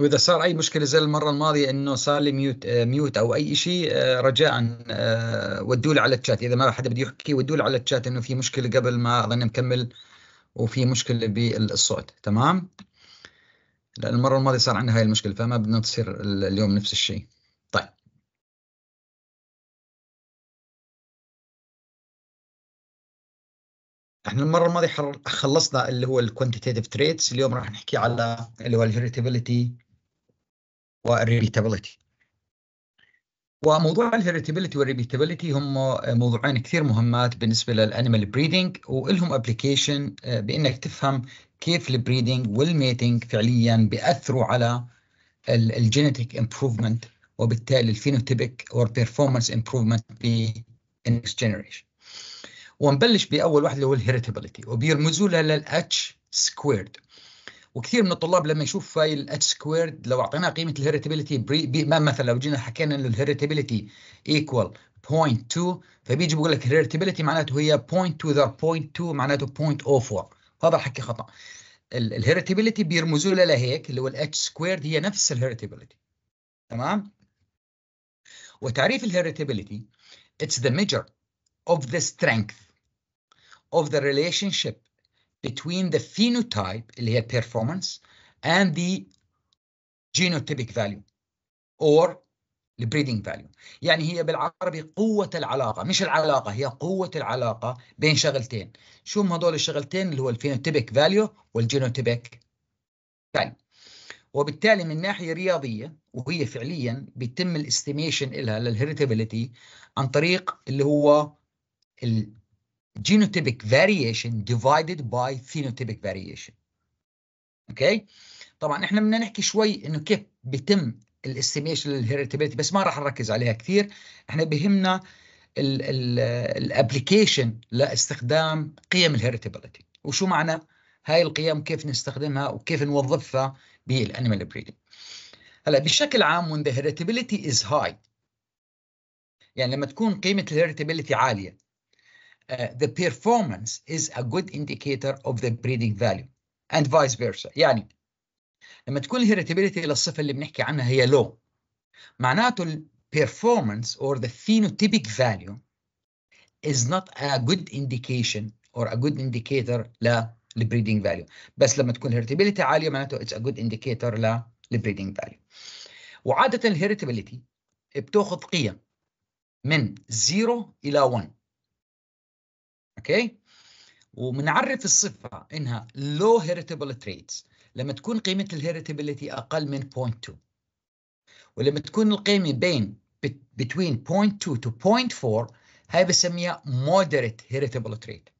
واذا صار اي مشكله زي المره الماضيه انه صار لي ميوت آه، ميوت او اي شيء آه، رجاء آه، ودوا لي على الشات اذا ما حدا بده يحكي ودوا لي على الشات انه في مشكله قبل ما اظن مكمل وفي مشكله بالصوت تمام لان المره الماضيه صار عندنا هاي المشكله فما بدنا تصير اليوم نفس الشيء طيب احنا المره الماضيه خلصنا اللي هو الكوانتيتيف تريتس اليوم راح نحكي على اللي هو الهيريتابيلتي والريبيتابيلتي وموضوع الفيرتيبيلتي والريبيتابيلتي هم موضوعين كثير مهمات بالنسبه للانيمال بريدنج ولهم ابلكيشن بانك تفهم كيف البريدنج والميتنج فعليا بياثروا على الجينيتيك امبروفمنت وبالتالي الفينوتيبك اور بيرفورمانس امبروفمنت بالنكست جنريشن ونبلش باول واحد اللي هو الهيرتابيلتي وبيرمزوا لها للاتش سكويرد وكثير من الطلاب لما يشوف هاي الاتش سكويرد لو اعطيناه قيمه الهيريتابيلتي مثلا لو جينا حكينا انه الهيريتابيلتي ايكوال 0.2 فبيجي بيقول لك الهيريتابيلتي معناته هي 0.2 ذا 0.2 معناته 0.04 هذا الحكي خطا الهيريتابيلتي بيرمزوا لها لهيك اللي هو الاتش سكويرد هي نفس الهيريتابيلتي تمام وتعريف الهيريتابيلتي it's the measure of the strength of the relationship between the phenotype اللي هي performance and the genotypic value or the breeding value يعني هي بالعربي قوة العلاقة مش العلاقة هي قوة العلاقة بين شغلتين شو هم هذول الشغلتين اللي هو الفينوتيبك فاليو والجينوتيبك فاليو وبالتالي من ناحية رياضية وهي فعليا بيتم الاستيميشن إلها للهيريتابيليتي عن طريق اللي هو genotypic variation divided by phenotypic variation. اوكي؟ طبعا احنا بدنا نحكي شوي انه كيف بيتم الاستيميشن للهيريتابيلتي بس ما راح نركز عليها كثير، احنا بهمنا الابلكيشن لاستخدام قيم الهيريتابيلتي، وشو معنى هاي القيم كيف نستخدمها وكيف نوظفها بالانيمال بريدنج. هلا بشكل عام when the heritability is high يعني لما تكون قيمة الهيريتابيلتي عالية the performance is a good indicator of the breeding value and vice versa يعني لما تكون الهيريتابيليتي للصفة اللي بنحكي عنها هي low معناته ال performance or the phenotypic value is not a good indication or a good indicator للbreeding value بس لما تكون heritability عالية معناته it's a good indicator للbreeding value وعادة الهيريتابيليتي بتاخذ قيم من 0 إلى 1 اوكي وبنعرف الصفه انها لو هيريتبل تريتس لما تكون قيمه الهيريتابيلتي اقل من 0.2 ولما تكون القيمه بين between 0.2 to 0.4 هاي بسميها moderate heritable trait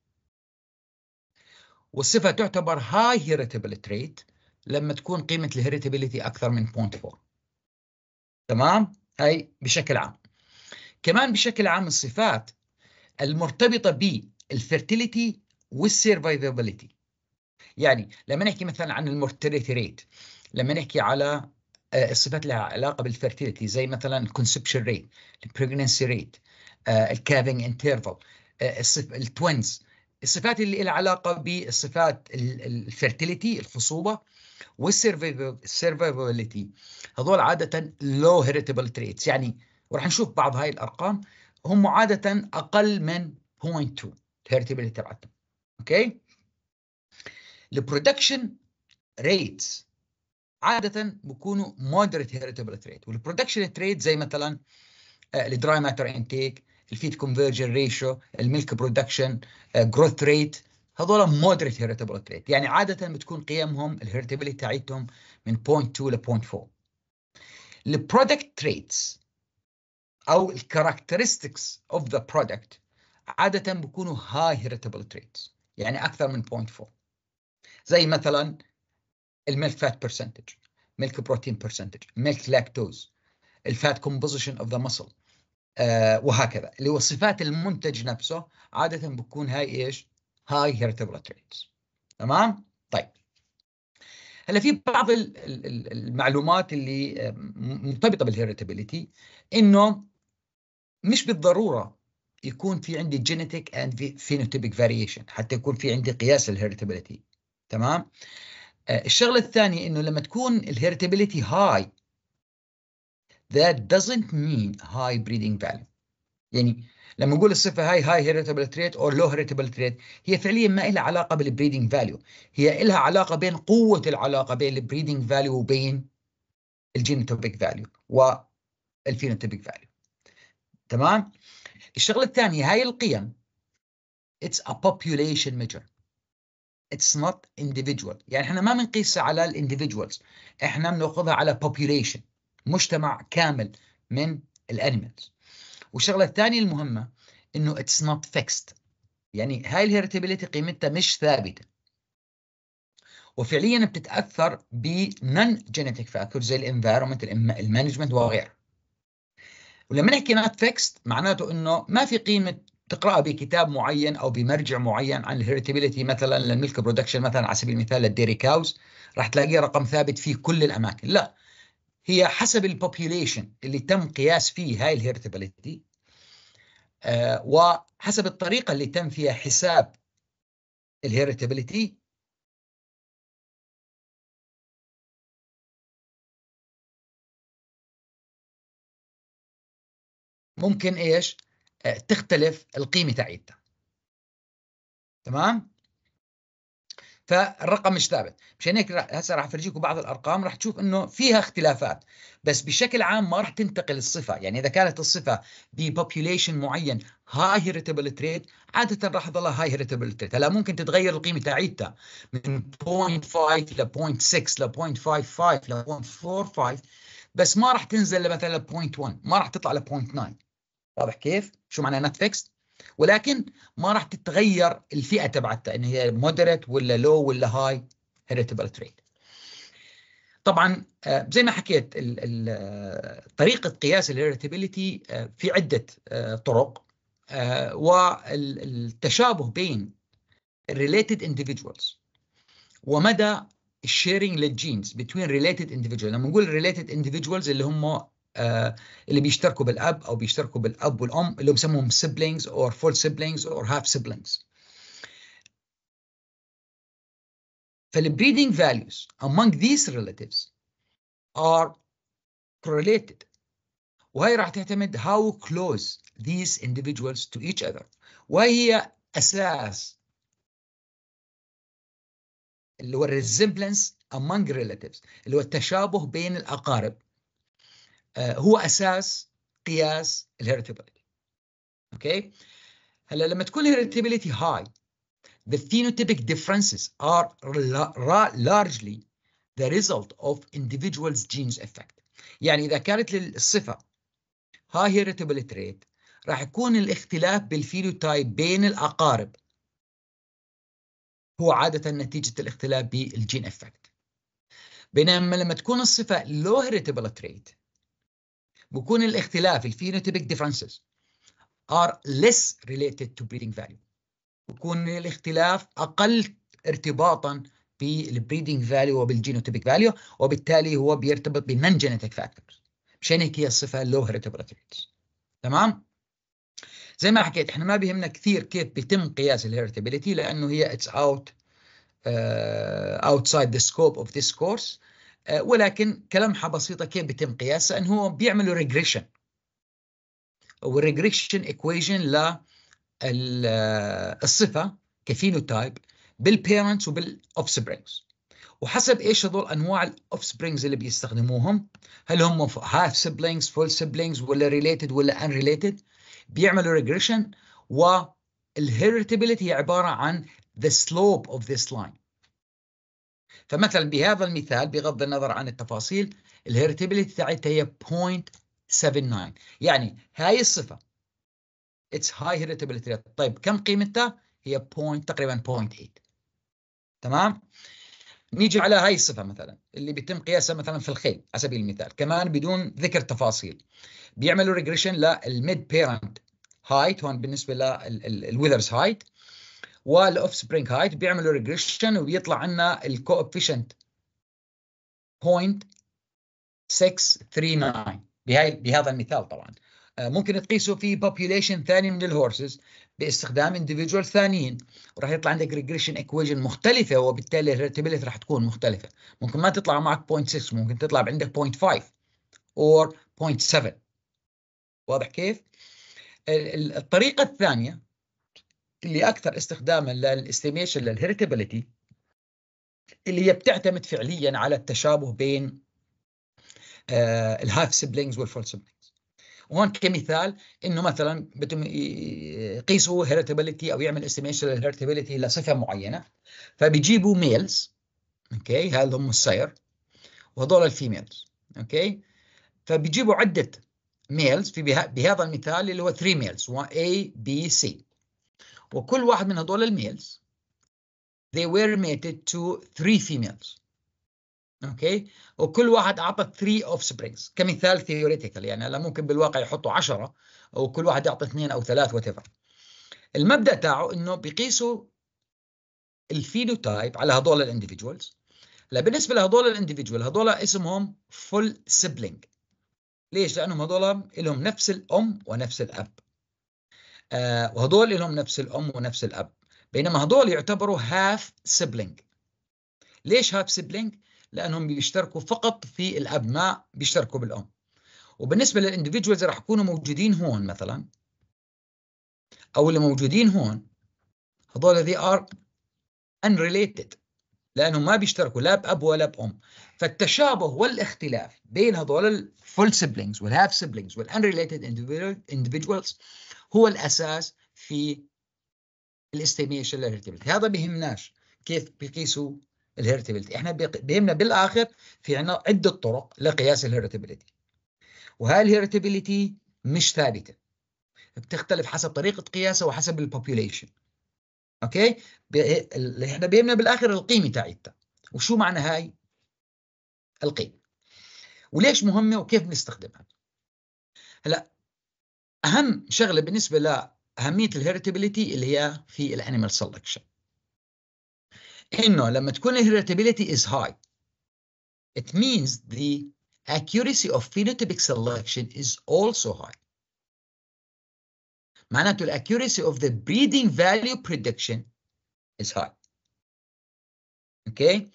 والصفة تعتبر high heritable trait لما تكون قيمة الهيريتابيلتي أكثر من 0.4 تمام؟ هاي بشكل عام كمان بشكل عام الصفات المرتبطة الفيرتيليتي والسيرفايفابيليتي يعني لما نحكي مثلا عن المورتاليتي ريت لما نحكي على آه، الصفات اللي لها علاقه بالفيرتيليتي زي مثلا الكونسبشن ريت البريجننسي ريت الكافينج انترفال التوينز الصفات اللي لها علاقه بالصفات الفيرتيليتي الخصوبه والسيرفايفابيليتي هذول عاده لو هيريتابل تريتس يعني وراح نشوف بعض هاي الارقام هم عاده اقل من 0.2 permeability تبعتهم اوكي البرودكشن ريتس عاده بيكونوا مودريت هيريتابل ريت والبرودكشن ريت زي مثلا الدراي ماتر انتيك الفيد كونفرجن ريشيو الميلك برودكشن جروث ريت هذول مودريت هيريتابل ريت يعني عاده بتكون قيمهم الهيريتابيلتي تاعتهم من 0.2 ل 0.4 البرودكت تريتس او الكاركترستكس اوف ذا برودكت عادة بيكونوا هاي هيريتابل تريتس يعني أكثر من 0.4 زي مثلا الميلك فات برسنتج ميلك بروتين برسنتج ميلك لاكتوز الفات كومبوزيشن اوف ذا مسل وهكذا اللي هو صفات المنتج نفسه عادة بيكون هاي ايش؟ هاي هيرتبل تريتس تمام؟ طيب هلا في بعض المعلومات اللي آه، مرتبطه بالهيرتابيليتي انه مش بالضروره يكون في عندي جينيتيك اند فينوتيبك فاريشن حتى يكون في عندي قياس الهيرتابيلتي تمام آه، الشغله الثانيه انه لما تكون الهيرتابيلتي هاي that doesn't mean high breeding value يعني لما نقول الصفه هاي هاي هيرتابل تريت او لو هيرتابل تريت هي فعليا ما لها علاقه بالبريدنج فاليو هي لها علاقه بين قوه العلاقه بين البريدنج فاليو وبين الجينوتوبيك فاليو والفينوتوبيك فاليو تمام الشغله الثانيه هاي القيم it's a population measure it's not individual يعني احنا ما بنقيسها على الانديفيدوالز احنا بناخذها على population مجتمع كامل من الانيمالز والشغله الثانيه المهمه انه it's not fixed يعني هاي الهيرتابيليتي قيمتها مش ثابته وفعليا بتتاثر بنون جينيتيك فاكتورز زي الانفايرمنت المانجمنت وغيره ولما نحكي نوت فيكست معناته انه ما في قيمه تقراها بكتاب معين او بمرجع معين عن الهيرتيبيليتي مثلا للميلك برودكشن مثلا على سبيل المثال للديري كاوز راح تلاقيه رقم ثابت في كل الاماكن لا هي حسب البوبيوليشن اللي تم قياس فيه هاي الهيرتيبيليتي آه، وحسب الطريقه اللي تم فيها حساب الهيرتيبيليتي ممكن ايش آه، تختلف القيمه تاعتها تمام فالرقم مش ثابت مشان هيك هسه راح افرجيكم بعض الارقام راح تشوف انه فيها اختلافات بس بشكل عام ما راح تنتقل الصفه يعني اذا كانت الصفه ببوبيوليشن معين هاي هيريتابل تريت عاده راح تضلها هاي هيريتابل تريت هلا ممكن تتغير القيمه تاعتها من 0.5 ل 0.6 ل 0.55 ل 0.45 بس ما راح تنزل لمثلا 0.1 ما راح تطلع ل 0.9 واضح كيف؟ شو معنى نت فيكس؟ ولكن ما راح تتغير الفئه تبعتها ان هي مودريت ولا لو ولا هاي هيريتبل تريد. طبعا آه، زي ما حكيت آه، طريقه قياس الهيريتبلتي آه، في عده طرق والتشابه بين related individuals ومدى الشيرنج للجينز بين ريليتد individuals لما نقول ريليتد individuals اللي هم اللي بيشتركوا بالاب او بيشتركوا بالاب والام اللي بسموهم siblings or full siblings or half siblings فالبريدنج values among these relatives are correlated وهي راح تعتمد how close these individuals to each other وهي أساس اللي هو resemblance among relatives اللي هو التشابه بين الأقارب آه، هو اساس قياس الهيرتابيلتي اوكي هلا لما تكون الهيرتابيلتي هاي the phenotypic differences are largely the result of individual's genes effect يعني اذا كانت الصفه هاي هيرتابيلتي ريت راح يكون الاختلاف بالفينوتايب بين الاقارب هو عادة نتيجة الاختلاف بالجين افكت بينما لما تكون الصفة لو heritability تريت بكون الاختلاف الفينوتيبك ديفرنسز are less related to breeding value بكون الاختلاف اقل ارتباطا بالبريدنج فاليو وبالجينوتيبك فاليو وبالتالي هو بيرتبط بالنون جينيتك فاكتورز مشان هيك هي الصفه لو هيرتبرتيفيتي تمام زي ما حكيت احنا ما بيهمنا كثير كيف بيتم قياس الهيرتابيليتي لانه هي اتس اوت اوتسايد ذا سكوب اوف ذيس كورس آه، ولكن كلمحه بسيطه كيف بيتم قياسها ان هو بيعملوا ريجريشن والريجريشن ايكويشن للصفه كفينوتايب بالبيرنتس وبالاوف سبرينجز وحسب ايش هذول انواع الاوف سبرينجز اللي بيستخدموهم هل هم هاف سبلينجز فول سبلينجز ولا ريليتد ولا ان ريليتد بيعملوا ريجريشن والهيريتابيلتي هي عباره عن ذا سلوب اوف ذس لاين فمثلا بهذا المثال بغض النظر عن التفاصيل الهيرتيبلتي تاعتها هي 0.79 يعني هاي الصفه اتس هاي هيرتبيليتي طيب كم قيمتها؟ هي بوينت تقريبا 0.8 تمام؟ نيجي على هاي الصفة مثلا اللي بيتم قياسها مثلا في الخيل على سبيل المثال كمان بدون ذكر تفاصيل بيعملوا ريجريشن للميد بيرنت هايت هون بالنسبة للويذرز هايت والاوف سبرينج هايت بيعملوا ريجريشن وبيطلع عنا الكوفيشنت 0.639 بهذا المثال طبعا آه، ممكن تقيسه في population ثاني من الهورسز باستخدام individual ثانيين وراح يطلع عندك ريجريشن equation مختلفه وبالتالي الريلاتيبيليتي راح تكون مختلفه ممكن ما تطلع معك 0.6 ممكن تطلع عندك 0.5 or 0.7 واضح كيف؟ الطريقه الثانيه اللي اكثر استخداما للاستيميشن للهيرتابيلتي اللي هي بتعتمد فعليا على التشابه بين الهاف سبلينجز والفول سبلينجز وهون كمثال انه مثلا بدهم يقيسوا هيرتابيلتي او يعمل استيميشن للهيرتابيلتي لصفه معينه فبيجيبوا ميلز اوكي هذول هم السير وهذول الفيميلز اوكي فبيجيبوا عده ميلز في بهذا المثال اللي هو 3 ميلز A B C وكل واحد من هذول الميلز they were mated to three females اوكي وكل واحد اعطى 3 اوف سبرينجز كمثال ثيوريتيكال يعني هلا ممكن بالواقع يحطوا 10 وكل واحد يعطي اثنين او ثلاث وات المبدا تاعه انه بيقيسوا الفينوتايب على هذول الانديفيدوالز هلا بالنسبه لهذول الانديفيدوال هذول اسمهم فول سيبلينج ليش؟ لانهم هذول لهم نفس الام ونفس الاب آه، وهذول لهم نفس الأم ونفس الأب بينما هذول يعتبروا هاف سبلينج ليش هاف سبلينج؟ لأنهم بيشتركوا فقط في الأب ما بيشتركوا بالأم وبالنسبة للإنديفيدوالز راح يكونوا موجودين هون مثلا أو اللي موجودين هون هذول ذي ار unrelated لانهم ما بيشتركوا لا باب ولا بام فالتشابه والاختلاف بين هذول الفول سبلينجز والهاف سبلينجز والانريليتد individuals هو الاساس في الاستيميشن للهيرتبلتي هذا بيهمناش كيف بيقيسوا الهيرتبلتي احنا بيهمنا بالاخر في عندنا عده طرق لقياس الهيرتبلتي وهي الهيرتبلتي مش ثابته بتختلف حسب طريقه قياسها وحسب البوبوليشن اوكي اللي احنا بيهمنا بالاخر القيمه تاعتها وشو معنى هاي القيمه وليش مهمه وكيف بنستخدمها هلا اهم شغله بالنسبه لاهميه الهيرتابيليتي اللي هي في الانيمال سلكشن انه لما تكون الهيرتابيليتي is high it means the accuracy of phenotypic selection is also high معناته الاكيوريسي اوف ذا breeding فاليو بريدكشن از هاي اوكي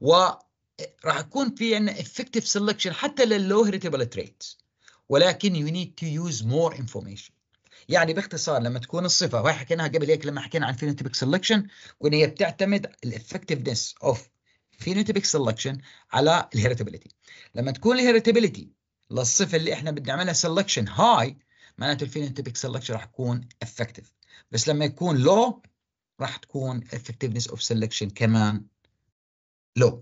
وراح يكون في عندنا effective selection حتى low heritable traits. ولكن you need to use more information. يعني باختصار لما تكون الصفه وهي حكيناها قبل هيك لما حكينا عن phenotypic selection وان هي بتعتمد effectiveness of phenotypic selection على الهيريتابيلتي لما تكون الهيريتابيلتي للصفه اللي احنا بدنا نعملها selection high معناته الفينوتيبك سلكشن راح تكون افكتيف بس لما يكون لو راح تكون effectiveness of selection كمان لو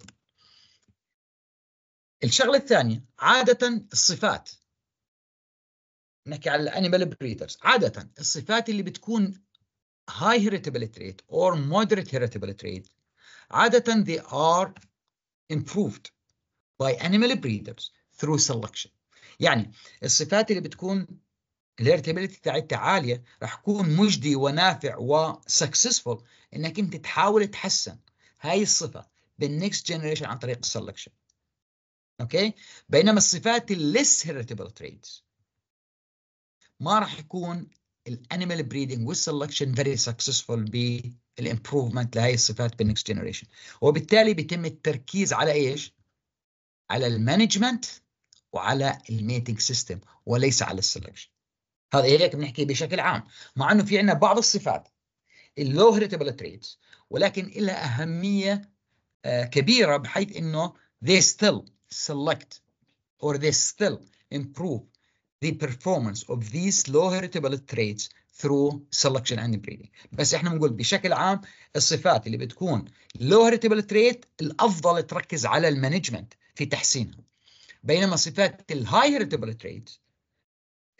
الشغله الثانيه عاده الصفات نحكي على الانيمال بريدرز عاده الصفات اللي بتكون high هيريتابل rate or moderate هيريتابل rate عاده they are improved by animal breeders through selection يعني الصفات اللي بتكون الارتابيلتي تاعتها عاليه راح يكون مجدي ونافع وسكسسفول انك انت تحاول تحسن هاي الصفه بالنكست جنريشن عن طريق السلكشن اوكي بينما الصفات الليس هيريتابل تريدز ما راح يكون الانيمال بريدنج والسلكشن فيري سكسسفول بالامبروفمنت لهي الصفات بالنكست جنريشن وبالتالي بيتم التركيز على ايش؟ على المانجمنت وعلى الميتنج سيستم وليس على السلكشن هذا هيك إيه بنحكي بشكل عام مع انه في عندنا بعض الصفات اللو هيريتابل تريتس ولكن لها اهميه آه، كبيره بحيث انه they still select or they still improve the performance of these low heritable traits through selection and breeding بس احنا بنقول بشكل عام الصفات اللي بتكون low heritable trait الافضل تركز على المانجمنت في تحسينها بينما صفات الهاي heritable traits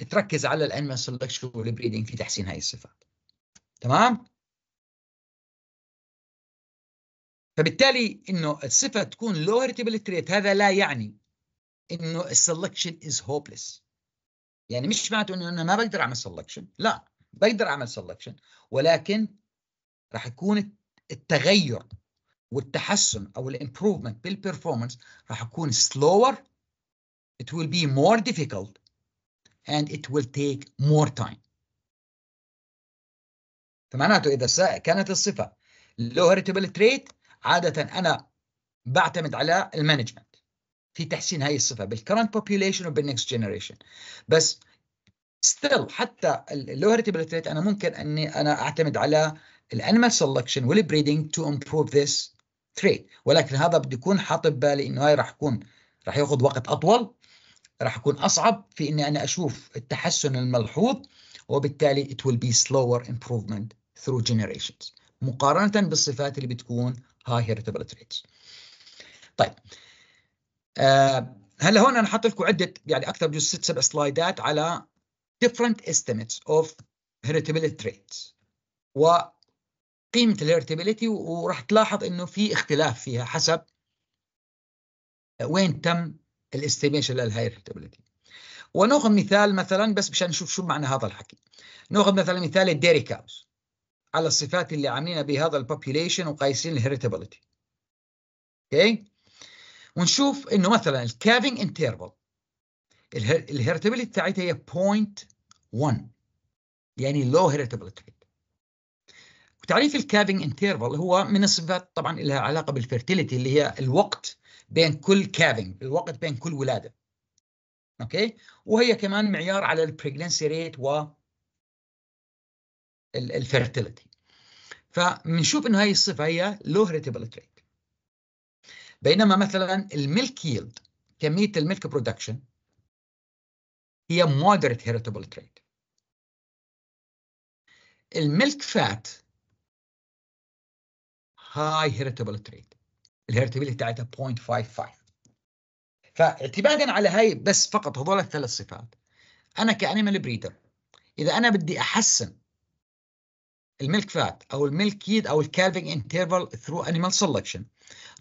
تركز على العلم سلكشن والبريدنج في تحسين هاي الصفات تمام فبالتالي انه الصفه تكون لو هيرتبل تريت هذا لا يعني انه السلكشن از هوبليس يعني مش معناته انه انا ما بقدر اعمل سلكشن لا بقدر اعمل سلكشن ولكن راح يكون التغير والتحسن او الامبروفمنت بالبرفورمانس راح يكون slower it will be more difficult and it will take more time فمعناته إذا كانت الصفة low heritable trait عادة أنا بعتمد على المانجمنت في تحسين هاي الصفة بالكرنت population وبالنكست جنريشن بس ستيل حتى low heritable trait أنا ممكن أني أنا أعتمد على الانيمال سelection والبريدنج تو امبروف this trait ولكن هذا بده يكون حاطط بالي انه هاي راح يكون راح ياخذ وقت اطول راح اكون اصعب في اني انا اشوف التحسن الملحوظ وبالتالي it will be slower improvement through generations مقارنة بالصفات اللي بتكون high heritability rates. طيب آه، هلا هون انا حاط لكم عدة يعني اكثر بجوز ست سبع سلايدات على different estimates of heritability rates وقيمة الهيرتابيلتي وراح تلاحظ انه في اختلاف فيها حسب وين تم الاستيميشن للهاي ريتابيلتي وناخذ مثال مثلا بس مشان نشوف شو معنى هذا الحكي ناخذ مثلا مثال الديري كاوز على الصفات اللي عاملينها بهذا البوبيوليشن وقايسين الهيريتابيلتي اوكي ونشوف انه مثلا الكافينج انترفال الهيريتابيلتي بتاعتها هي 0.1 يعني لو هيريتابيلتي وتعريف الكافينج انترفال هو من الصفات طبعا لها علاقه بالفيرتيليتي اللي هي الوقت بين كل كافينج الوقت بين كل ولاده اوكي وهي كمان معيار على البريجنسي ريت و الفيرتيليتي فبنشوف انه هاي الصفه هي لو هيريتابيلتي ريت بينما مثلا الميلك ييلد كميه الميلك برودكشن هي مودريت هيريتابيلتي ريت الميلك فات هاي هيريتابيلتي ريت الهيرتابيلتي بتاعتها 0.55 فاعتمادا على هاي بس فقط هذول الثلاث صفات انا كانيمال بريدر اذا انا بدي احسن الميلك فات او الميلك ييد او الكالفنج انترفال ثرو انيمال سلكشن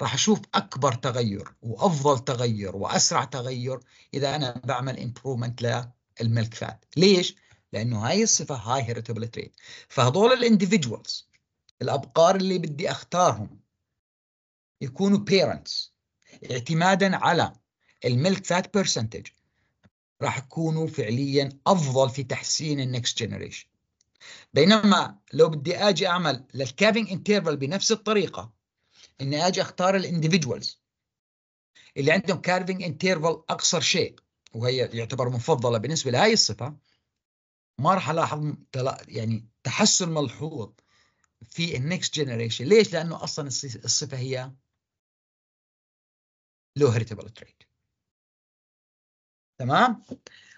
راح اشوف اكبر تغير وافضل تغير واسرع تغير اذا انا بعمل امبروفمنت للميلك فات ليش لانه هاي الصفه هاي هيريتابل فهذول الانديفيدوالز الابقار اللي بدي اختارهم يكونوا بيرنتس اعتمادا على الميلك فات برسنتج راح يكونوا فعليا افضل في تحسين النكست جنريشن بينما لو بدي اجي اعمل للكافينج انترفال بنفس الطريقه اني اجي اختار الاندفيدوالز اللي عندهم كارفينج انترفال اقصر شيء وهي يعتبر مفضله بالنسبه لهي الصفه ما راح الاحظ يعني تحسن ملحوظ في النكست جنريشن ليش لانه اصلا الصفه هي لو هيريتبل تريت تمام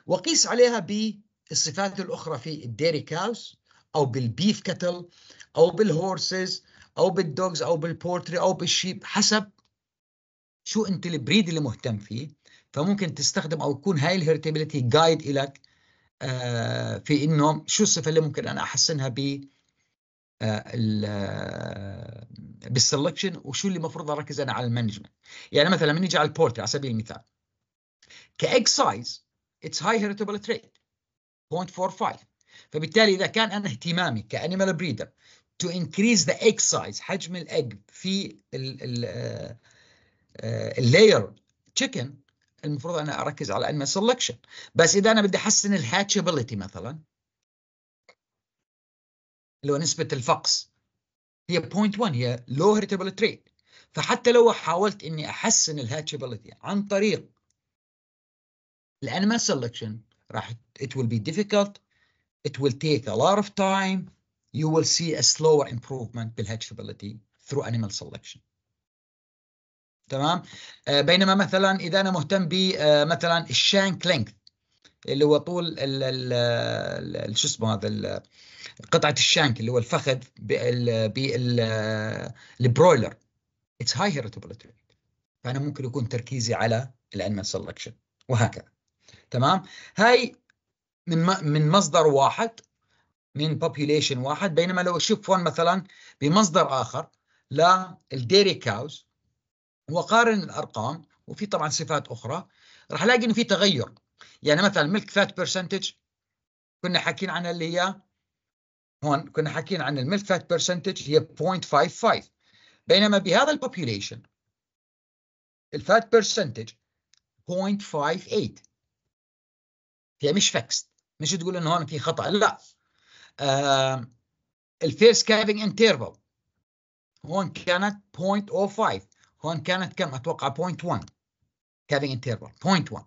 وقيس عليها بالصفات الاخرى في الديري كاوز او بالبيف كتل او بالهورسز او بالدوجز او بالبورتري او بالشيب حسب شو انت البريد اللي مهتم فيه فممكن تستخدم او تكون هاي الهيرتابيلتي جايد الك آه، في انه شو الصفه اللي ممكن انا احسنها ب آه، آه، بالسلكشن وشو اللي المفروض اركز انا على المانجمنت يعني مثلا لما نيجي على البورتر على سبيل المثال كاج سايز اتس هاي هيرتبل تريت 0.45 فبالتالي اذا كان انا اهتمامي كانيمال بريدر تو انكريز ذا ايج سايز حجم الايج في اللاير آه، تشيكن المفروض انا اركز على انيمال سلكشن بس اذا انا بدي احسن الهاتشابيلتي مثلا اللي هو نسبه الفقس هي 0.1 هي low heritable trait فحتى لو حاولت اني احسن الهاتشابيلتي عن طريق الانيمال selection راح it will be difficult it will take a lot of time you will see a slower improvement بالهاتشابيلتي through animal selection تمام آه، بينما مثلا اذا انا مهتم ب آه، مثلا الشانك لينث اللي هو طول شو اسمه هذا قطعه الشانك اللي هو الفخذ بالبرويلر اتس هاي هيرتابيلتي فانا ممكن يكون تركيزي على الانيمال سلكشن وهكذا تمام هاي من من مصدر واحد من population واحد بينما لو اشوف فون مثلا بمصدر اخر للديري كاوز وقارن الارقام وفي طبعا صفات اخرى راح الاقي انه في تغير يعني مثلا ملك فات برسنتج كنا حاكيين عنها اللي هي هون كنا حكينا عن الميلك فات برسنتج هي 0.55 بينما بهذا البوبيوليشن الفات برسنتج 0.58 هي مش فكست مش تقول انه هون في خطا لا آه الفيرست كافينج انترفال هون كانت 0.05 هون كانت كم اتوقع 0.1 كافينج انترفال 0.1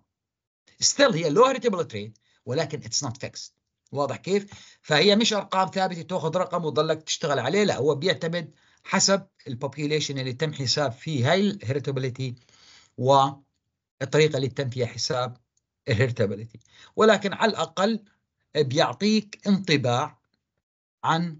ستيل هي لو هيريتابل تريد ولكن اتس نوت فيكست واضح كيف فهي مش ارقام ثابته تاخذ رقم وتضلك تشتغل عليه لا هو بيعتمد حسب البوبيوليشن اللي تم حساب فيه هاي الهيرتابيليتي والطريقه اللي تم فيها حساب الهيرتابيليتي ولكن على الاقل بيعطيك انطباع عن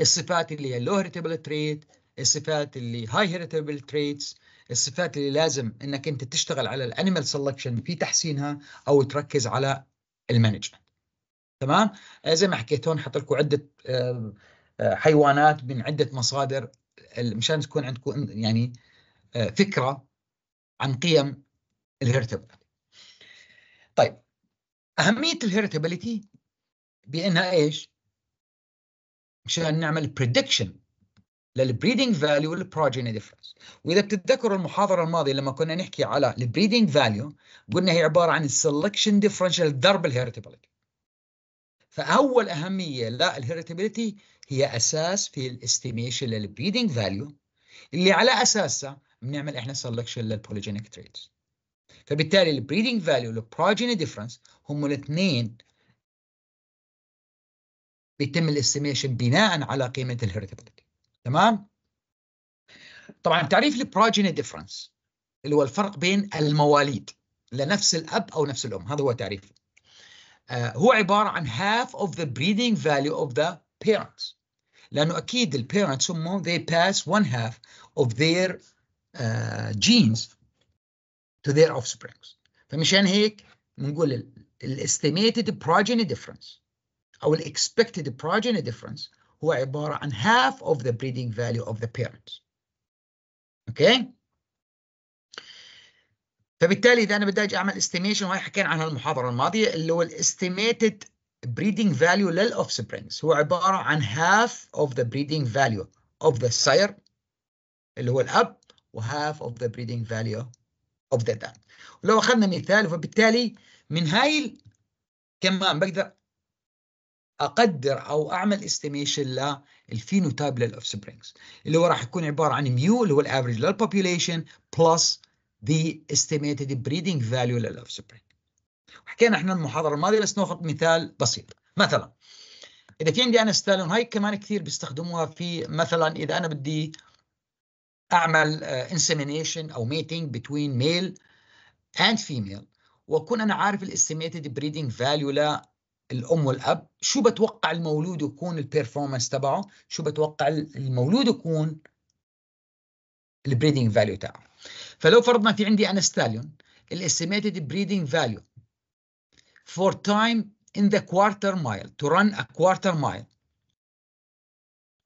الصفات اللي هي اللو هيرتابل تريت الصفات اللي هاي هيرتابل تريتس الصفات اللي لازم انك انت تشتغل على الانيمال سلكشن في تحسينها او تركز على المانجمنت تمام آه، زي ما حكيت هون حط لكم عده آه، حيوانات من عده مصادر مشان تكون عندكم يعني آه، فكره عن قيم الهيرتابيلتي طيب اهميه الهيرتابيلتي بانها ايش مشان نعمل بريدكشن للبريدنج فاليو والبروجيني ديفرنس واذا بتتذكروا المحاضره الماضيه لما كنا نحكي على البريدنج فاليو قلنا هي عباره عن السلكشن ديفرنشال ضرب الهيرتابيلتي فاول اهميه للهيريتابيلتي هي اساس في الاستيميشن للبريدنج فاليو اللي على اساسها بنعمل احنا سلكشن للبوليجينيك تريتس فبالتالي البريدنج فاليو والبروجيني ديفرنس هم الاثنين بيتم الاستيميشن بناء على قيمه الهيريتابيلتي تمام طبعا تعريف البروجيني ديفرنس اللي هو الفرق بين المواليد لنفس الاب او نفس الام هذا هو تعريفه هو عباره عن half of the breeding value of the parents لانه اكيد البيرنتس هم they pass one half of their uh, genes to their offsprings فمشان هيك بنقول الاستيميتد progeny difference او الاكسبكتد progeny difference هو عباره عن half of the breeding value of the parents okay? فبالتالي اذا انا بدي اجي اعمل استيميشن وهي حكينا عنها المحاضره الماضيه اللي هو الاستيميتد بريدنج فاليو للأوف سبرينجز هو عبارة عن هاف اوف ذا بريدنج فاليو اوف ذا سير اللي هو الأب وهاف اوف ذا بريدنج فاليو اوف ذا دام ولو أخذنا مثال فبالتالي من هاي كمان بقدر أقدر أو أعمل استيميشن للفينوتايب للأوف سبرينجز اللي هو راح يكون عبارة عن ميو اللي هو الأفريج للبوبيوليشن بلس the estimated breeding value لل offspring حكينا احنا المحاضره الماضيه بس ناخذ مثال بسيط مثلا اذا في عندي انا ستالون هاي كمان كثير بيستخدموها في مثلا اذا انا بدي اعمل آه، insemination او mating between male and female واكون انا عارف الاستيميتد بريدنج فاليو للام والاب شو بتوقع المولود يكون البيرفورمانس تبعه شو بتوقع المولود يكون البريدنج فاليو تاعه فلو فرضنا في عندي انا ستاليون الاستيميتد بريدنج فاليو for time in the quarter mile to run a quarter mile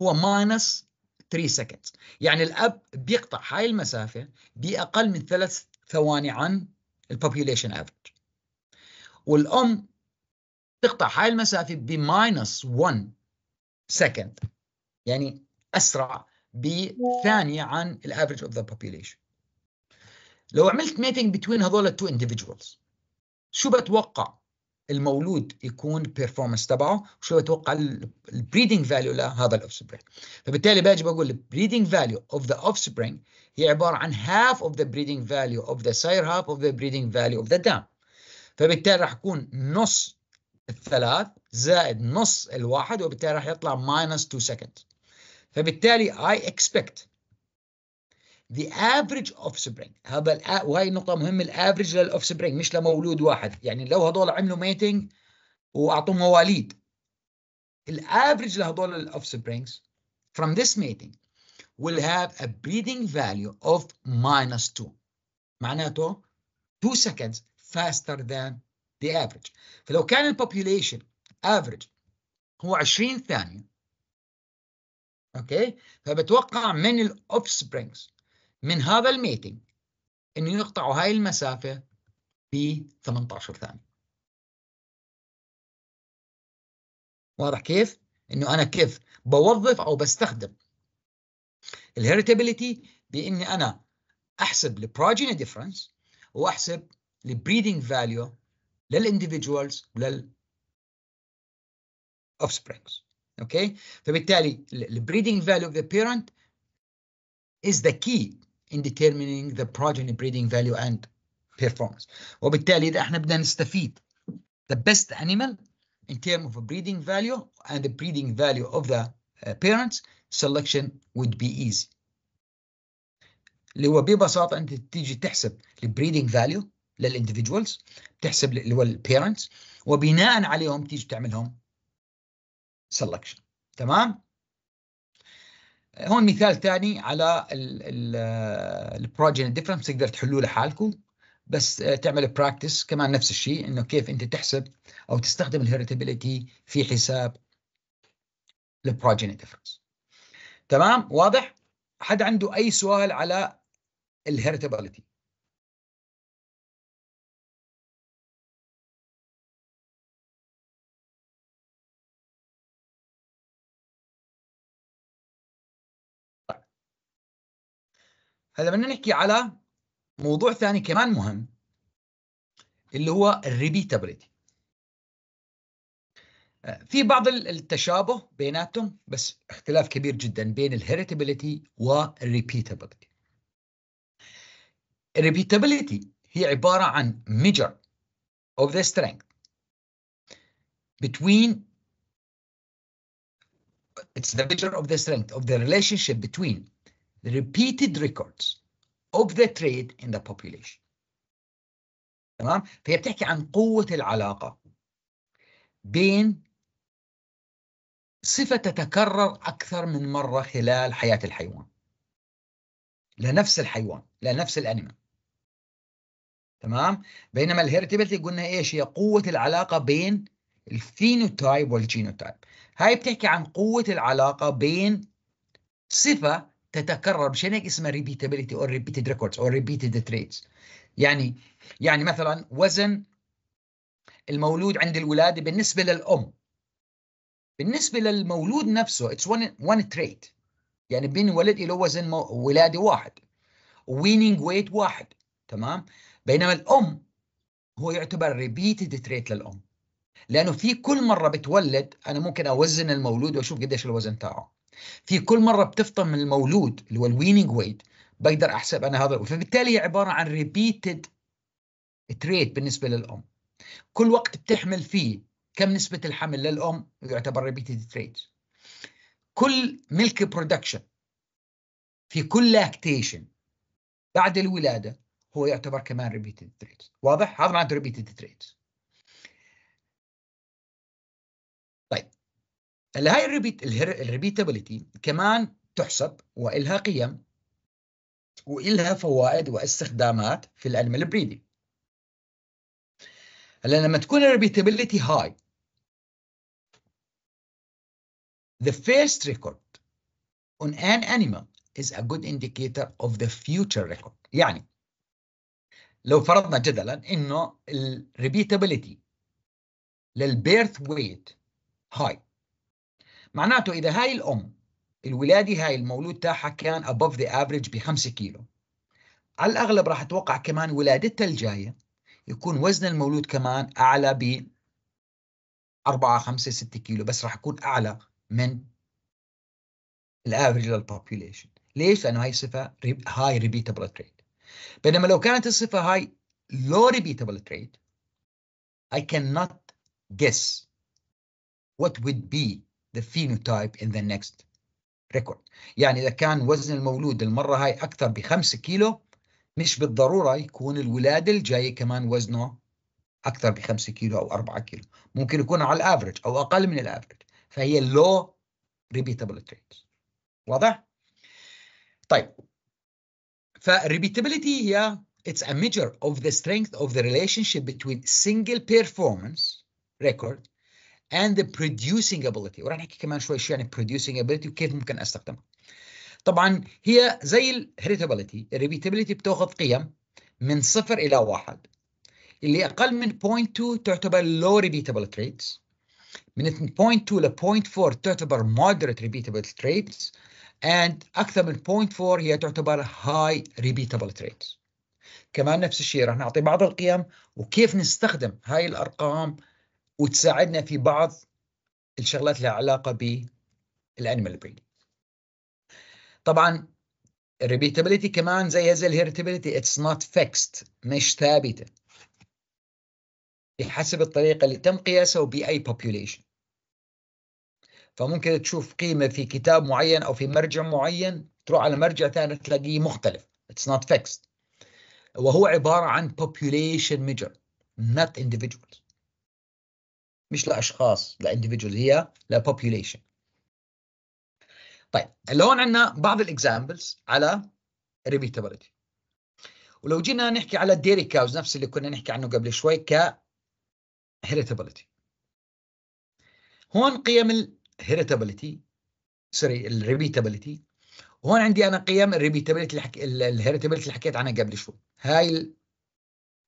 هو minus 3 seconds يعني الاب بيقطع هاي المسافه باقل من ثلاث ثواني عن البوبيوليشن افريج والام تقطع هاي المسافه بماينس 1 سكند يعني اسرع بثانيه عن الافريج اوف ذا بوبيوليشن لو عملت ميتنج بين هذول التو انديفيدجوالز شو بتوقع المولود يكون بيرفورمانس تبعه وشو بتوقع البريدنج فاليو لهذا سبرينج فبالتالي باجي بقول البريدنج فاليو اوف ذا اوفسبرينج هي عباره عن هاف اوف ذا بريدنج فاليو اوف ذا ساير هاف اوف ذا بريدنج فاليو اوف ذا دام فبالتالي راح يكون نص الثلاث زائد نص الواحد وبالتالي راح يطلع ماينس 2 سكند فبالتالي اي اكسبكت the average offspring هذا وهي النقطة مهمة الافرج للاوفسبرينج مش لمولود واحد يعني لو هدول عملوا ميتنج وأعطوا مواليد الافرج لهدول الاوفسبرينجز from this mating will have a breeding value of minus 2 معناته 2 seconds faster than the average فلو كان population average هو 20 ثانية اوكي فبتوقع من الاوفسبرينجز من هذا الميتنج انه يقطعوا هاي المسافه ب 18 ثانيه واضح كيف انه انا كيف بوظف او بستخدم الهيريتابيليتي باني انا احسب البروجيني ديفرنس واحسب البريدنج فاليو للانديفيدوالز ولل offsprings اوكي فبالتالي البريدنج فاليو اوف ذا بيرنت is the key in determining the progeny breeding value and performance وبالتالي إذا احنا بدنا نستفيد the best animal in terms of breeding value and the breeding value of the parents selection would be easy اللي هو ببساطة أنت تيجي تحسب the value لل individuals تحسب اللي هو parents وبناء عليهم تيجي تعملهم selection. تمام هون مثال ثاني على البروجين ديفرنس تقدر تحلوه لحالكم بس آه، تعمل براكتس كمان نفس الشيء انه كيف انت تحسب او تستخدم الهيريتابيليتي في حساب البروجين ديفرنس تمام واضح حد عنده اي سؤال على الهيريتابيليتي هلا بدنا نحكي على موضوع ثاني كمان مهم اللي هو الريبيتابيلتي آه، في بعض التشابه بيناتهم بس اختلاف كبير جدا بين الهيريتابيلتي والريبيتابيلتي الريبيتابيلتي هي عبارة عن measure of the strength between it's the measure of the strength of the relationship between repeated records of the trade in the population تمام فهي بتحكي عن قوة العلاقة بين صفة تتكرر أكثر من مرة خلال حياة الحيوان لنفس الحيوان لنفس الأنمي. تمام بينما الهيرتيبلتي قلنا ايش هي قوة العلاقة بين الفينوتايب والجينوتايب هاي بتحكي عن قوة العلاقة بين صفة تتكرر مشان هيك اسمها ريبيتابيلتي اور ريبيتد ريكوردز اور ريبيتد تريدز يعني يعني مثلا وزن المولود عند الولاده بالنسبه للام بالنسبه للمولود نفسه اتس وان تريت يعني بينولد له وزن ولاده واحد ويننج ويت واحد تمام بينما الام هو يعتبر ريبيتد تريت للام لانه في كل مره بتولد انا ممكن اوزن المولود واشوف قديش الوزن تاعه في كل مره بتفطم من المولود اللي هو الويننج ويت بقدر احسب انا هذا فبالتالي هي عباره عن ريبيتد تريت بالنسبه للام كل وقت بتحمل فيه كم نسبه الحمل للام يعتبر ريبيتد تريت كل ملك برودكشن في كل لاكتيشن بعد الولاده هو يعتبر كمان ريبيتد تريت واضح هذا معناته ريبيتد تريت هاي الريبيت الريبيتابيليتي كمان تحسب والها قيم والها فوائد واستخدامات في العلم البريدي هلا لما تكون الريبيتابيليتي هاي The first record on an animal is a good indicator of the future record. يعني لو فرضنا جدلا انه الريبيتابيليتي للبيرث ويت هاي معناته إذا هاي الأم الولادة هاي المولود تاعها كان above the average بخمسة كيلو على الأغلب راح أتوقع كمان ولادتها الجاية يكون وزن المولود كمان أعلى ب 4 5 6 كيلو بس راح يكون أعلى من الافرج للبوبيوليشن ليش؟ لأنه هاي صفة هاي ريبيتابل تريت بينما لو كانت الصفة هاي low ريبيتبل تريد I cannot guess what would be the phenotype in the next record يعني إذا كان وزن المولود المرة هاي أكثر بخمسة كيلو مش بالضرورة يكون الولادة الجاية كمان وزنه أكثر بخمسة كيلو أو أربعة كيلو ممكن يكون على الأفرج أو أقل من الأفرج فهي low repeatable traits واضح؟ طيب فالريبيتابيلتي هي it's a measure of the strength of the relationship between single performance record and the producing ability وراح نحكي كمان شوي شو يعني producing ability وكيف ممكن استخدمها طبعا هي زي الهريتابيلتي الريبيتابيليتي بتاخذ قيم من صفر الى واحد اللي اقل من 0.2 تعتبر low repeatable traits من 0.2 ل 0.4 تعتبر moderate repeatable traits and اكثر من 0.4 هي تعتبر high repeatable traits كمان نفس الشيء راح نعطي بعض القيم وكيف نستخدم هاي الارقام وتساعدنا في بعض الشغلات اللي علاقه بالانيمال بريدنج طبعا الريبيتابيلتي كمان زي زي الهيرتابيلتي اتس نوت فيكست مش ثابته بحسب الطريقه اللي تم قياسها وباي بوبوليشن فممكن تشوف قيمه في كتاب معين او في مرجع معين تروح على مرجع ثاني تلاقيه مختلف اتس نوت فيكست وهو عباره عن بوبوليشن ميجر نوت individuals مش لاشخاص لاندفجوالز هي لبوبوليشن طيب هلا هون عندنا بعض الاكزامبلز على ريبيتابيلتي ولو جينا نحكي على الديري كاوز نفس اللي كنا نحكي عنه قبل شوي ك هيريتابيلتي هون قيم الهيريتابيلتي سوري الريبيتابيلتي وهون عندي انا قيم الريبيتابيلتي اللي الهيريتابيلتي اللي حكيت عنها قبل شوي هاي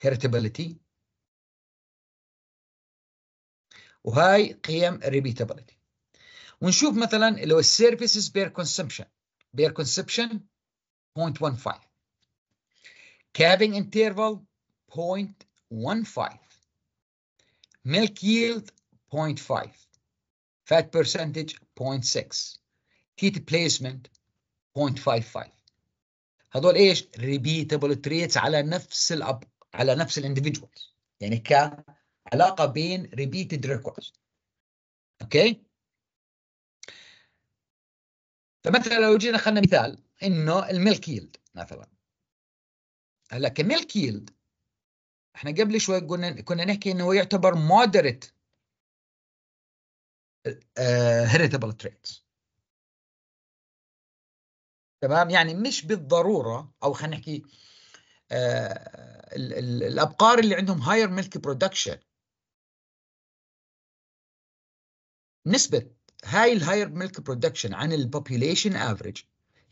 الهيريتابيلتي وهاي قيم الريبيتابلتي ونشوف مثلا اللي هو السيرفيسز بير كونسبشن بير كونسبشن 0.15 كابينج انترفال 0.15 milk yield 0.5 fat percentage 0.6 heat placement 0.55 هذول ايش repeatable تريتس على نفس الأب على نفس الانديفيدوالز يعني ك علاقه بين ريبيتد ريكوست اوكي فمثلا لو جينا خلينا مثال انه الميلك يلد مثلا هلا كميلك يلد احنا قبل شوي قلنا كنا نحكي انه هو يعتبر moderate هيريتابل آه، heritable traits تمام يعني مش بالضروره او خلينا نحكي آه الابقار اللي عندهم هاير ميلك برودكشن نسبة هاي الهاير ميلك برودكشن عن البوبيوليشن افريج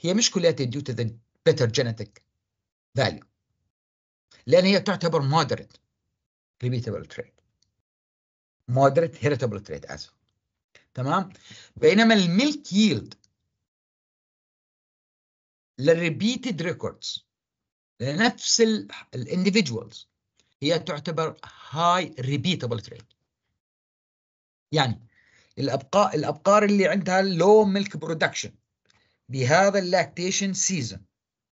هي مش كلها ديو تو ذا بيتر جينيتك فاليو لأن هي تعتبر مودريت repeatable trait مودريت heritable trait اسف تمام بينما الميلك ييلد للريبيتد ريكوردز لنفس الانديفيدوالز هي تعتبر هاي ريبيتابل تريد يعني الابقار الابقار اللي عندها لو ميلك برودكشن بهذا اللاكتيشن سيزون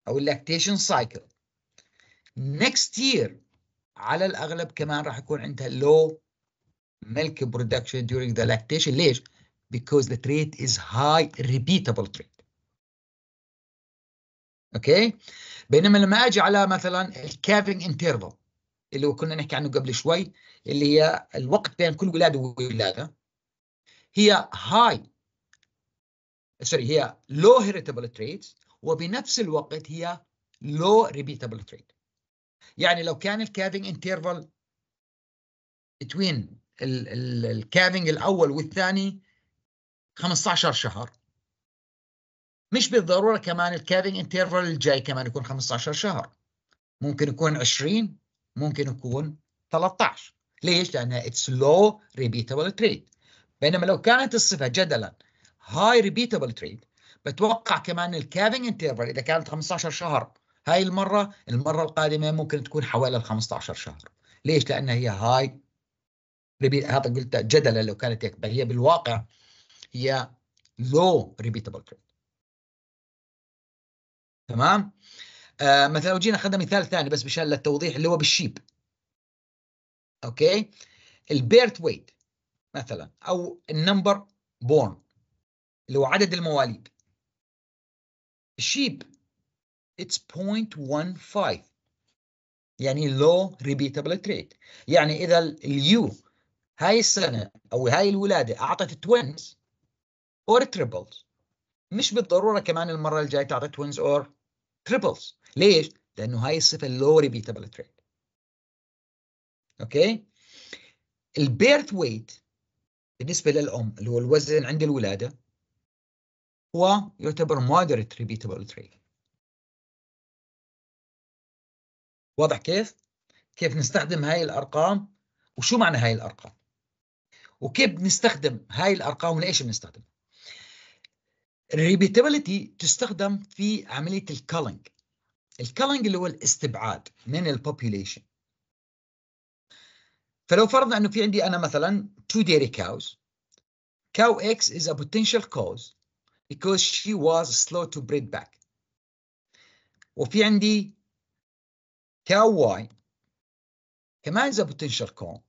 او اللاكتيشن سايكل نكست يير على الاغلب كمان راح يكون عندها لو milk production during the lactation ليش؟ because the trait is high repeatable trait. اوكي؟ okay. بينما لما اجي على مثلا الكافينج انترفال اللي كنا نحكي عنه قبل شوي اللي هي الوقت بين كل ولاده وولاده هي هاي سوري هي لو هيريتابل تريد وبنفس الوقت هي لو ريبيتابل تريت يعني لو كان الكافينج انترفال بين الكافينج الاول والثاني 15 شهر مش بالضروره كمان الكافينج انترفال الجاي كمان يكون 15 شهر ممكن يكون 20 ممكن يكون 13 ليش؟ لانها اتس لو ريبيتابل تريد بينما لو كانت الصفه جدلا هاي ريبيتابل تريد بتوقع كمان الكافينج انترفال اذا كانت 15 شهر هاي المره المره القادمه ممكن تكون حوالي ال 15 شهر ليش؟ لانها هي هاي ريبيت هذا قلت جدلا لو كانت هيك هي بالواقع هي لو ريبيتابل تريد تمام آه مثلا لو جينا اخذنا مثال ثاني بس مشان للتوضيح اللي هو بالشيب اوكي البيرت ويت مثلا او النمبر بورن اللي هو عدد المواليد الشيب اتس 0.15 يعني لو ريبيتابل تريت يعني اذا اليو هاي السنه او هاي الولاده اعطت توينز اور تريبلز مش بالضروره كمان المره الجايه تعطي توينز اور تريبلز ليش؟ لانه هاي الصفه لو ريبيتابل تريت اوكي البيرث ويت بالنسبة للأم اللي هو الوزن عند الولادة هو يعتبر moderate repeatable trait واضح كيف؟ كيف نستخدم هاي الأرقام وشو معنى هاي الأرقام؟ وكيف بنستخدم هاي الأرقام ولايش بنستخدمها؟ الريبيتابيلتي تستخدم في عملية الكالينج الكالينج اللي هو الاستبعاد من البوبيوليشن فلو فرضنا انه في عندي انا مثلا two dairy cows cow X is a potential cause because she was slow to breed back وفي عندي cow Y كمان is a potential cause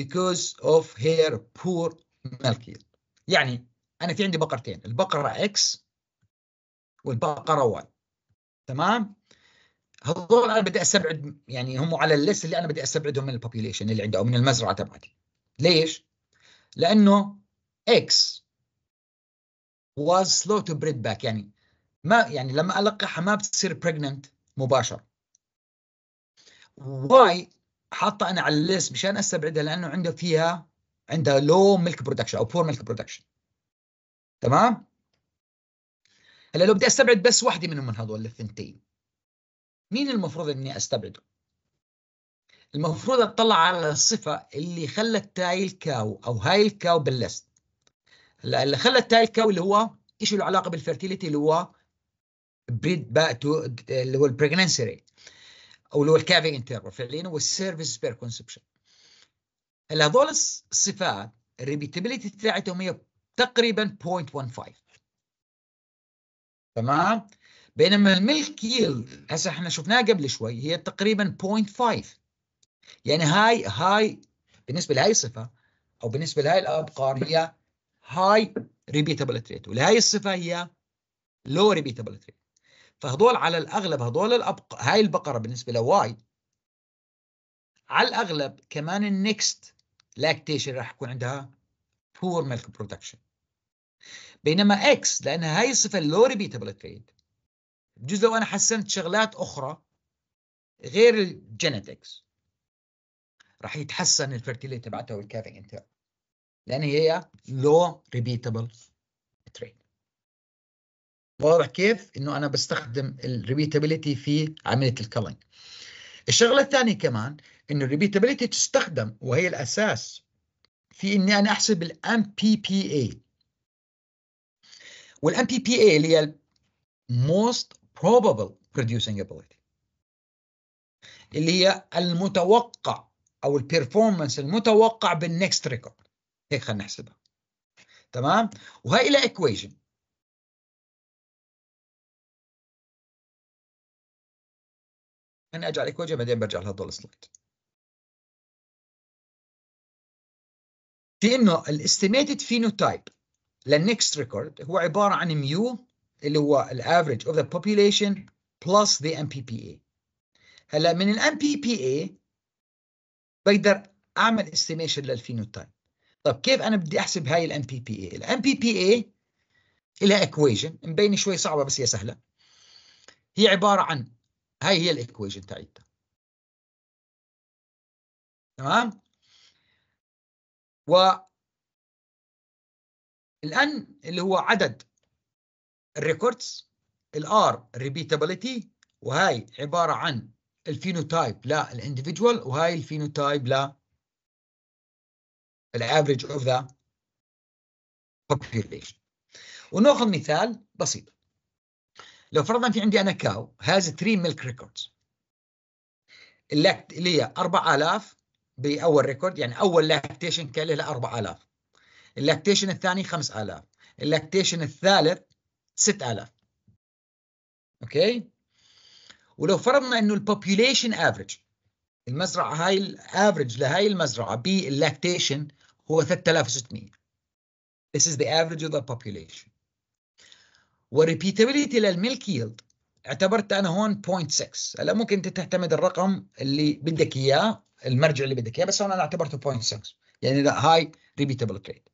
because of her poor milk yield يعني انا في عندي بقرتين البقره X والبقره Y تمام هذول انا بدي استبعد يعني هم على الليست اللي انا بدي استبعدهم من البوبيليشن اللي عندي او من المزرعه تبعتي ليش؟ لانه اكس was slow to breed back يعني ما يعني لما القحها ما بتصير pregnant مباشر واي حاطه انا على الليست مشان استبعدها لانه عنده فيها عندها لو ميلك برودكشن او بور ميلك برودكشن تمام هلا لو بدي استبعد بس واحده منهم من هذول الثنتين مين المفروض اني استبعده المفروض اطلع على الصفه اللي خلت تاي الكاو او هاي الكاو باللست اللي خلت تاي الكاو اللي هو ايش له علاقه بالفرتيليتي اللي هو بريد باتو اللي هو البريجننسي ريت او اللي هو الكافي انترفال فعليا هو السيرفيس بير كونسبشن هلا هذول الصفات الريبيتابيليتي تاعتهم هي تقريبا 0.15 تمام بينما الملك يلد هسه احنا شفناها قبل شوي هي تقريبا 0.5 يعني هاي هاي بالنسبه لهي الصفه او بالنسبه لهي الابقار هي هاي ريبيتابل ريت ولهي الصفه هي لو ريبيتابل ريت فهذول على الاغلب هذول الابق هاي البقره بالنسبه لواي على الاغلب كمان النكست لاكتيشن راح يكون عندها بور ميلك برودكشن بينما اكس لان هاي الصفه لو ريبيتابل تريت بجوز لو انا حسنت شغلات اخرى غير الجينيتكس راح يتحسن الفرتيليتي تبعتها والكافينج انت لان هي لو ريبيتابل تريد واضح كيف انه انا بستخدم الريبيتابيليتي في عمليه الكالينج الشغله الثانيه كمان انه الريبيتابيليتي تستخدم وهي الاساس في اني انا احسب الام بي بي اي والام بي بي اي اللي هي موست probable producing ability اللي هي المتوقع او البيرفورمانس المتوقع بالنكست ريكورد هيك خلينا نحسبها تمام وهي لها equation انا ارجع الايكويشن بعدين برجع لهدول السلايد في انه الاستيميتد فينوتايب للنكست ريكورد هو عباره عن ميو اللي هو average of the population plus the MPPA. هلا من الـ MPPA بقدر اعمل استيميشن للفينوتايب طب كيف انا بدي احسب هاي الـ MPPA؟ الـ MPPA لها equation مبينه شوي صعبه بس هي سهله هي عباره عن هاي هي equation تاعتها تمام و الان اللي هو عدد الريكوردز الار ريبيتابيليتي وهاي عباره عن الفينوتايب لا الانديفيدوال وهاي الفينوتايب لا الافريج اوف ذا بوبوليشن وناخذ مثال بسيط لو فرضا في عندي انا كاو هاز 3 ميلك ريكوردز اللي هي 4000 باول ريكورد يعني اول لاكتيشن كان له 4000 اللاكتيشن الثاني 5000 اللاكتيشن الثالث 6000 اوكي ولو فرضنا انه البوبوليشن افريج المزرعه هاي الافريج لهي المزرعه باللاكتيشن هو 3600 This is the average of the population والريبيتابيليتي للميلك يلد اعتبرت انا هون 0.6 هلا ممكن انت تعتمد الرقم اللي بدك اياه المرجع اللي بدك اياه بس انا اعتبرته 0.6 يعني هاي ريبيتابل ريت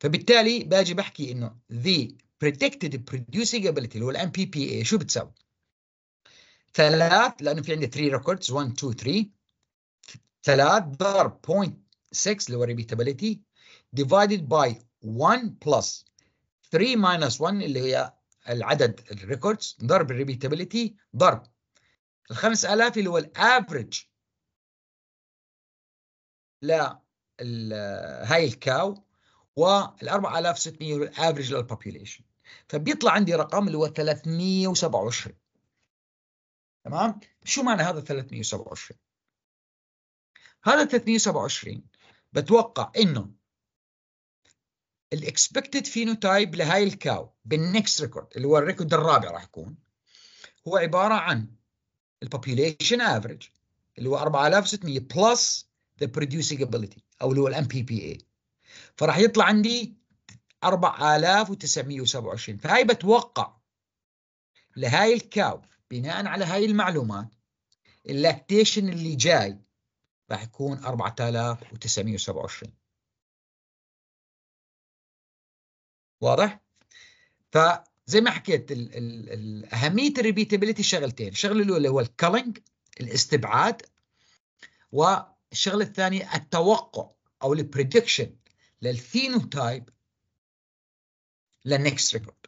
فبالتالي باجي بحكي انه the predicted producing ability اللي هو الام بي بي اي شو بتساوي؟ ثلاث لانه في عندي 3 ريكوردز 1 2 3 ثلاث ضرب 0.6 اللي هو repeatability divided by 1 plus 3 minus 1 اللي هي العدد الريكوردز ضرب Repeatability ضرب ال 5000 اللي هو الافرج لا هاي الكاو وال 4600 الافرج للبوبوليشن فبيطلع عندي رقم اللي هو 327 تمام شو معنى هذا 327 هذا 327 بتوقع انه الاكسبكتد فينوتايب لهاي الكاو بالنكست ريكورد اللي هو الريكورد الرابع راح يكون هو عباره عن البوبيوليشن افريج اللي هو 4600 بلس ذا برودوسنج ابيليتي او اللي هو الام بي بي اي فراح يطلع عندي 4927 فهاي بتوقع لهاي الكاو بناء على هاي المعلومات اللاكتيشن اللي جاي راح يكون 4927 واضح؟ فزي ما حكيت الـ الـ اهميه الريبيتابيلتي شغلتين، الشغله الاولى هو الكالينج الاستبعاد والشغله الثانيه التوقع او البريدكشن للفينوتايب للنكست ريكورد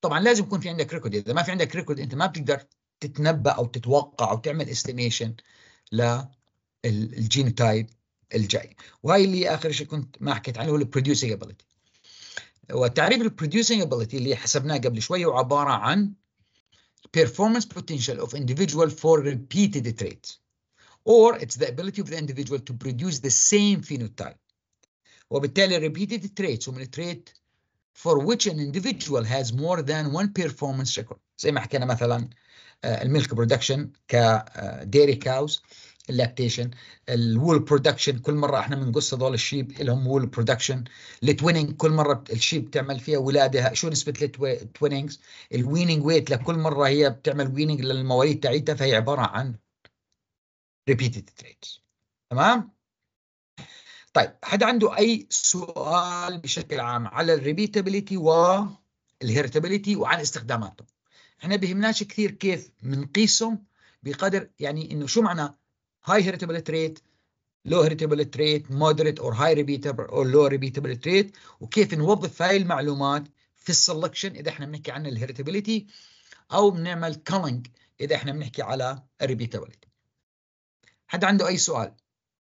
طبعا لازم يكون في عندك ريكورد اذا ما في عندك ريكورد انت ما بتقدر تتنبا او تتوقع او تعمل استيميشن للجينوتايب الجاي وهي اللي اخر شيء كنت ما حكيت عنه هو البروديوسنج ابيليتي وتعريف البروديوسنج ابيليتي اللي حسبناه قبل شوي هو عباره عن performance potential of individual for repeated traits or it's the ability of the individual to produce the same phenotype وبالتالي repeated traits ومن trait for which an individual has more than one performance record زي ما حكينا مثلا آه، الميلك برودكشن كديري كاوز اللاكتيشن الول برودكشن كل مره احنا بنقص هذول الشيب لهم وول برودكشن التويننج كل مره الشيب بتعمل فيها ولاده شو نسبه التويننجز الويننج ويت لكل مره هي بتعمل ويننج للمواليد تاعتها فهي عباره عن ريبيتد تريدز تمام طيب حدا عنده اي سؤال بشكل عام على الريبيتابيليتي والهيرتابيليتي وعن استخداماتهم احنا بهمناش كثير كيف بنقيسهم بقدر يعني انه شو معنى هاي هيرتابيليت ريت لو هيرتابيليت ريت مودريت اور هاي ريبيتابل اور لو ريبيتابيليت ريت وكيف نوظف هاي المعلومات في السلكشن اذا احنا بنحكي عن الهيرتابيليتي او بنعمل كلينج اذا احنا بنحكي على الريبيتابيليتي حدا عنده اي سؤال